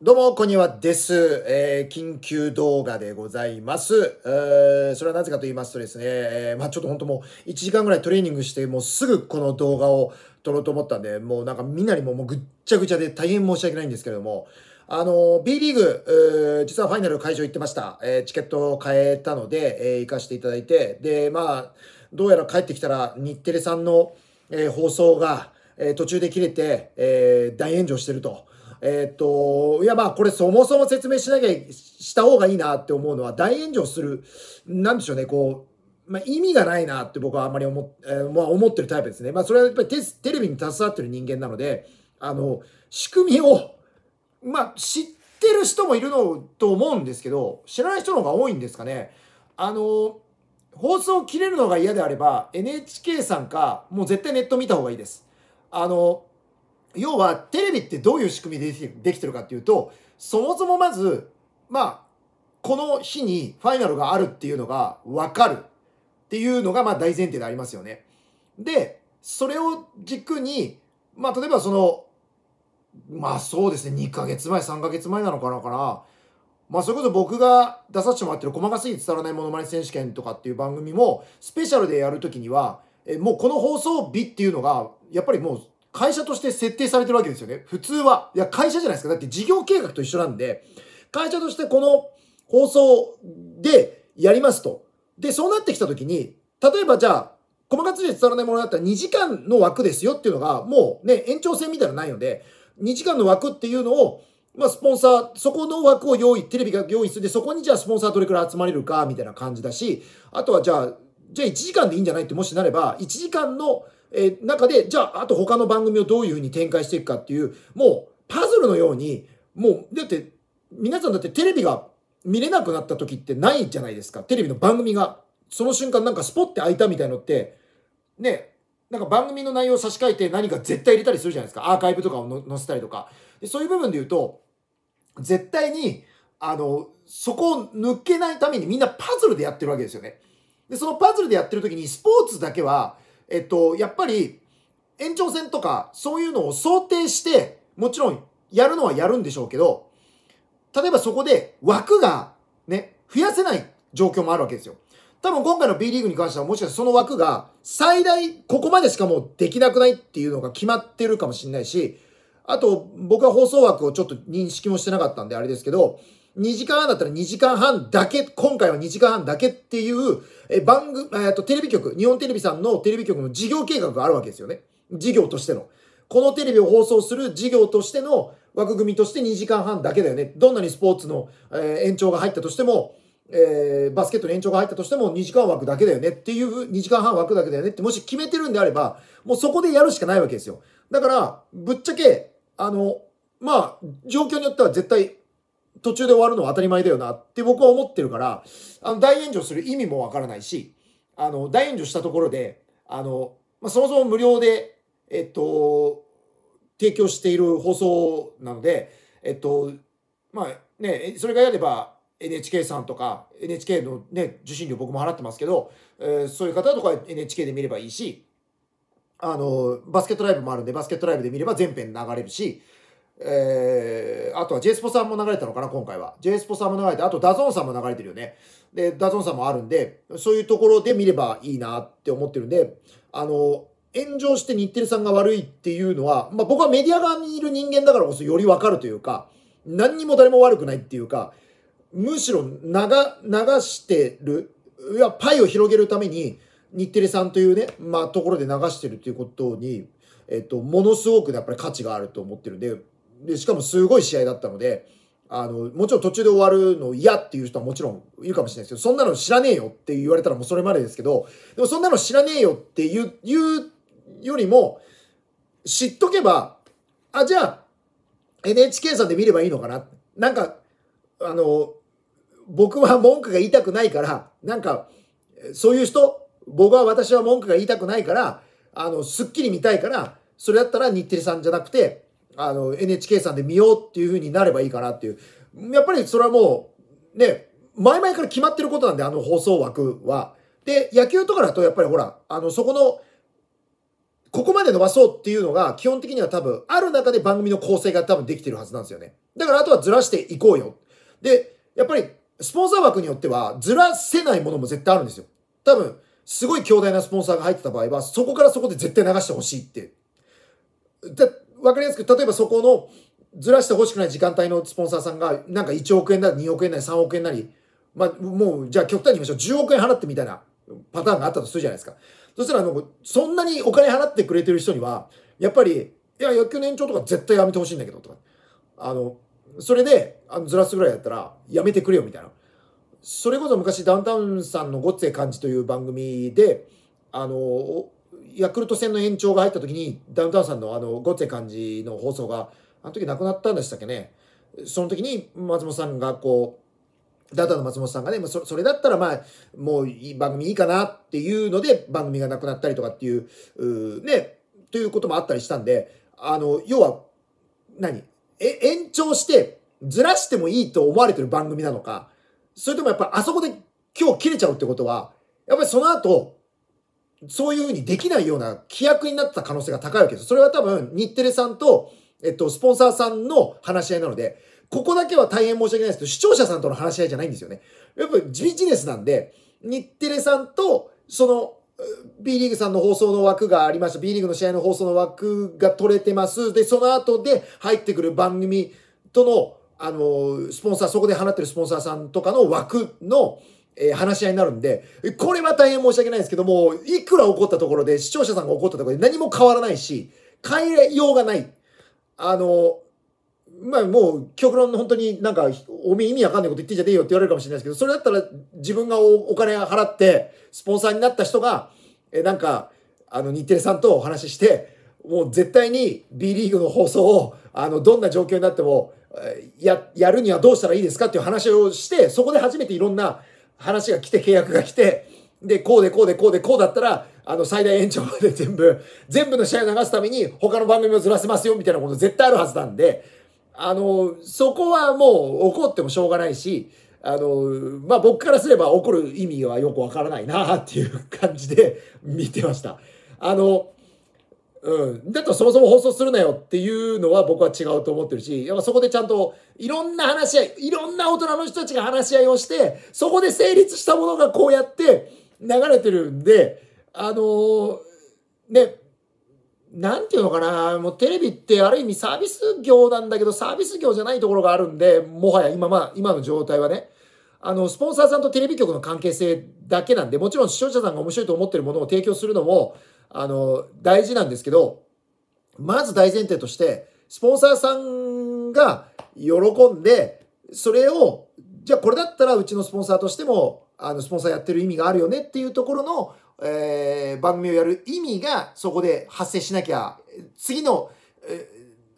どうも、こんにちはです。えー、緊急動画でございます。えー、それはなぜかと言いますとですね、えー、まあちょっと本当もう1時間ぐらいトレーニングして、もうすぐこの動画を撮ろうと思ったんで、もうなんかみんなにももうぐっちゃぐちゃで大変申し訳ないんですけれども、あの、B リーグ、えー、実はファイナル会場行ってました。えー、チケットを変えたので、えー、行かせていただいて、で、まあどうやら帰ってきたら日テレさんの、えー、放送が、えー、途中で切れて、えー、大炎上してると。えっ、と、いやまあこれそもそも説明しなきゃ、した方がいいなって思うのは、大炎上する、なんでしょうね、こう、まあ、意味がないなって僕はあんまり思,、えーまあ、思ってるタイプですね。まあ、それはやっぱりテテレビに携わってる人間なので、あの、仕組みを、まあ、知ってる人もいるのと思うんですけど、知らない人の方が多いんですかね。あの、放送切れるのが嫌であれば、NHK さんか、もう絶対ネット見た方がいいです。あの、要はテレビってどういう仕組みでできてるかっていうと、そもそもまず、まあ、この日にファイナルがあるっていうのがわかるっていうのがまあ大前提でありますよね。で、それを軸に、まあ例えばその、まあそうですね、2ヶ月前、3ヶ月前なのかなかな。まあそれこそ僕が出させてもらってる細かすぎて伝わらないものまね選手権とかっていう番組も、スペシャルでやるときには、えもうこの放送日っていうのが、やっぱりもう会社として設定されてるわけですよね。普通は。いや、会社じゃないですか。だって事業計画と一緒なんで、会社としてこの放送でやりますと。で、そうなってきたときに、例えばじゃあ、細かく伝わらないものだったら2時間の枠ですよっていうのが、もうね、延長線みたいなのないので、2時間の枠っていうのを、まあ、スポンサー、そこの枠を用意、テレビが用意するで、そこにじゃあスポンサーどれくらい集まれるか、みたいな感じだし、あとはじゃあ、じゃあ1時間でいいんじゃないってもしなれば、1時間のえー、中で、じゃあ、あと他の番組をどういうふうに展開していくかっていう、もう、パズルのように、もう、だって、皆さんだってテレビが見れなくなった時ってないじゃないですか。テレビの番組が。その瞬間なんかスポって開いたみたいのって、ね、なんか番組の内容を差し替えて何か絶対入れたりするじゃないですか。アーカイブとかを載せたりとか。でそういう部分で言うと、絶対に、あの、そこを抜けないためにみんなパズルでやってるわけですよね。で、そのパズルでやってる時にスポーツだけは、えっと、やっぱり延長戦とかそういうのを想定して、もちろんやるのはやるんでしょうけど、例えばそこで枠がね、増やせない状況もあるわけですよ。多分今回の B リーグに関してはもしかしてその枠が最大ここまでしかもうできなくないっていうのが決まってるかもしれないし、あと僕は放送枠をちょっと認識もしてなかったんであれですけど、2時間半だったら2時間半だけ、今回は2時間半だけっていう、え、番組、えっと、テレビ局、日本テレビさんのテレビ局の事業計画があるわけですよね。事業としての。このテレビを放送する事業としての枠組みとして2時間半だけだよね。どんなにスポーツの、え延長が入ったとしても、えー、バスケットの延長が入ったとしても2時間枠だけだよねっていう、2時間半枠だけだよねってもし決めてるんであれば、もうそこでやるしかないわけですよ。だから、ぶっちゃけ、あの、まあ、状況によっては絶対途中で終わるのは当たり前だよなって僕は思ってるから、あの、大炎上する意味もわからないし、あの、大炎上したところで、あの、まあ、そもそも無料で、えっと、提供している放送なので、えっと、まあね、それがやれば NHK さんとか NHK の、ね、受信料僕も払ってますけど、えー、そういう方とか NHK で見ればいいしあのバスケットライブもあるんでバスケットライブで見れば全編流れるしえー、あとは J スポさんも流れたのかな、今回は。J スポさんも流れて、あとダゾンさんも流れてるよね。で、ダゾンさんもあるんで、そういうところで見ればいいなって思ってるんで、あの、炎上して日テレさんが悪いっていうのは、まあ、僕はメディア側にいる人間だからこそよりわかるというか、何にも誰も悪くないっていうか、むしろ流、流してる、いや、パイを広げるために、日テレさんというね、まあ、ところで流してるっていうことに、えっと、ものすごくやっぱり価値があると思ってるんで、で、しかもすごい試合だったので、あの、もちろん途中で終わるの嫌っていう人はもちろんいるかもしれないですけど、そんなの知らねえよって言われたらもうそれまでですけど、でもそんなの知らねえよっていうよりも、知っとけば、あ、じゃあ、NHK さんで見ればいいのかな。なんか、あの、僕は文句が言いたくないから、なんか、そういう人、僕は私は文句が言いたくないから、あの、すっきり見たいから、それだったら日テレさんじゃなくて、あの、NHK さんで見ようっていう風になればいいかなっていう。やっぱりそれはもう、ね、前々から決まってることなんで、あの放送枠は。で、野球とかだとやっぱりほら、あの、そこの、ここまで伸ばそうっていうのが基本的には多分ある中で番組の構成が多分できてるはずなんですよね。だからあとはずらしていこうよ。で、やっぱりスポンサー枠によってはずらせないものも絶対あるんですよ。多分、すごい強大なスポンサーが入ってた場合は、そこからそこで絶対流してほしいって。わかりやすく、例えばそこの、ずらしてほしくない時間帯のスポンサーさんが、なんか1億円なり2億円なり3億円なり、まあ、もう、じゃあ極端に言いましょう。10億円払ってみたいなパターンがあったとするじゃないですか。そしたら、あの、そんなにお金払ってくれてる人には、やっぱり、いや、野球年長とか絶対やめてほしいんだけど、とか。あの、それで、あの、ずらすぐらいだったら、やめてくれよ、みたいな。それこそ昔、ダウンタウンさんのごっつえ感じという番組で、あの、ヤクルト戦の延長が入った時に、ダウンタウンさんのあの、ごっつい感じの放送が、あの時なくなったんでしたっけね。その時に松本さんがこう、ダダの松本さんがね、そそれだったらまあ、もういい番組いいかなっていうので、番組がなくなったりとかっていう、うね、ということもあったりしたんで、あの、要は、何え、延長して、ずらしてもいいと思われてる番組なのか、それともやっぱあそこで今日切れちゃうってことは、やっぱりその後、そういうふうにできないような規約になった可能性が高いわけです。それは多分、日テレさんと、えっと、スポンサーさんの話し合いなので、ここだけは大変申し訳ないですけど、視聴者さんとの話し合いじゃないんですよね。やっぱビジネスなんで、日テレさんと、その、B リーグさんの放送の枠がありました。B リーグの試合の放送の枠が取れてます。で、その後で入ってくる番組との、あの、スポンサー、そこで放ってるスポンサーさんとかの枠の、えー、話し合いになるんで、これは大変申し訳ないですけども、いくら怒ったところで、視聴者さんが怒ったところで何も変わらないし、変えようがない。あの、まあもう、極論の本当になんか、おめえ意味わかんないこと言ってんじゃねえよって言われるかもしれないですけど、それだったら自分がお金払って、スポンサーになった人が、えー、なんか、あの、日テレさんとお話しして、もう絶対に B リーグの放送を、あの、どんな状況になっても、や、やるにはどうしたらいいですかっていう話をして、そこで初めていろんな、話が来て契約が来て、で、こうでこうでこうでこうだったら、あの、最大延長まで全部、全部の試合を流すために他の番組をずらせますよみたいなこと絶対あるはずなんで、あの、そこはもう怒ってもしょうがないし、あの、まあ、僕からすれば怒る意味はよくわからないなっていう感じで見てました。あの、うん、だとそもそも放送するなよっていうのは僕は違うと思ってるし、やっぱそこでちゃんといろんな話し合い、いろんな大人の人たちが話し合いをして、そこで成立したものがこうやって流れてるんで、あのー、ね、なんていうのかな、もうテレビってある意味サービス業なんだけど、サービス業じゃないところがあるんで、もはや今、まあ、今の状態はね、あの、スポンサーさんとテレビ局の関係性だけなんで、もちろん視聴者さんが面白いと思ってるものを提供するのも、あの、大事なんですけど、まず大前提として、スポンサーさんが喜んで、それを、じゃあこれだったらうちのスポンサーとしても、あの、スポンサーやってる意味があるよねっていうところの、えー、番組をやる意味がそこで発生しなきゃ、次の、え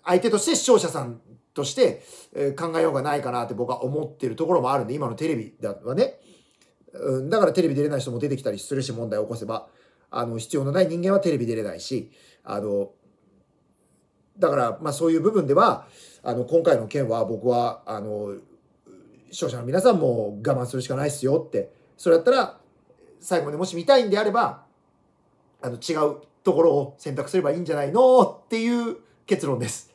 ー、相手として視聴者さんとして、えー、考えようがないかなって僕は思ってるところもあるんで、今のテレビはね。うん、だからテレビ出れない人も出てきたりするし、問題を起こせば。あの、必要のない人間はテレビ出れないし、あの、だから、まあそういう部分では、あの、今回の件は僕は、あの、視聴者の皆さんも我慢するしかないっすよって、それだったら、最後までもし見たいんであれば、あの、違うところを選択すればいいんじゃないのっていう結論です。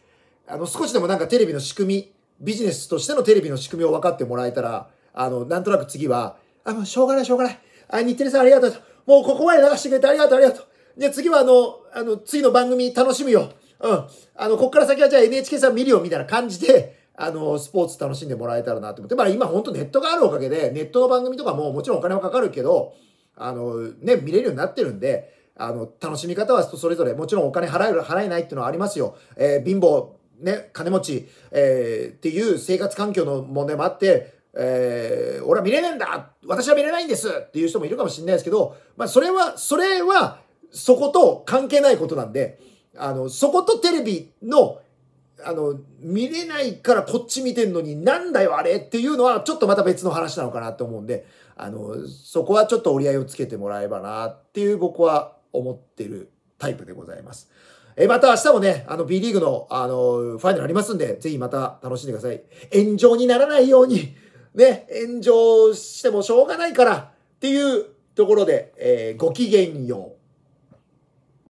あの、少しでもなんかテレビの仕組み、ビジネスとしてのテレビの仕組みを分かってもらえたら、あの、なんとなく次は、あ、もうしょうがないしょうがない。あ、日テレさんありがとう。もうここまで流してくれてありがとう、ありがとう。じゃあ次はあの、あの、次の番組楽しむよ。うん。あの、こっから先はじゃあ NHK さん見るよ、みたいな感じで、あの、スポーツ楽しんでもらえたらなと思って。まあ今本当ネットがあるおかげで、ネットの番組とかももちろんお金はかかるけど、あの、ね、見れるようになってるんで、あの、楽しみ方は人それぞれ、もちろんお金払える、払えないっていうのはありますよ。えー、貧乏、ね、金持ち、えー、っていう生活環境の問題もあって、えー、俺は見れねえんだ私は見れないんですっていう人もいるかもしれないですけど、まあ、それは、それは、そこと関係ないことなんで、あの、そことテレビの、あの、見れないからこっち見てんのになんだよあれっていうのはちょっとまた別の話なのかなと思うんで、あの、そこはちょっと折り合いをつけてもらえばなっていう僕は思ってるタイプでございます。え、また明日もね、あの B リーグの、あの、ファイナルありますんで、ぜひまた楽しんでください。炎上にならないようにね、炎上してもしょうがないからっていうところで、えー、ごきげんよう。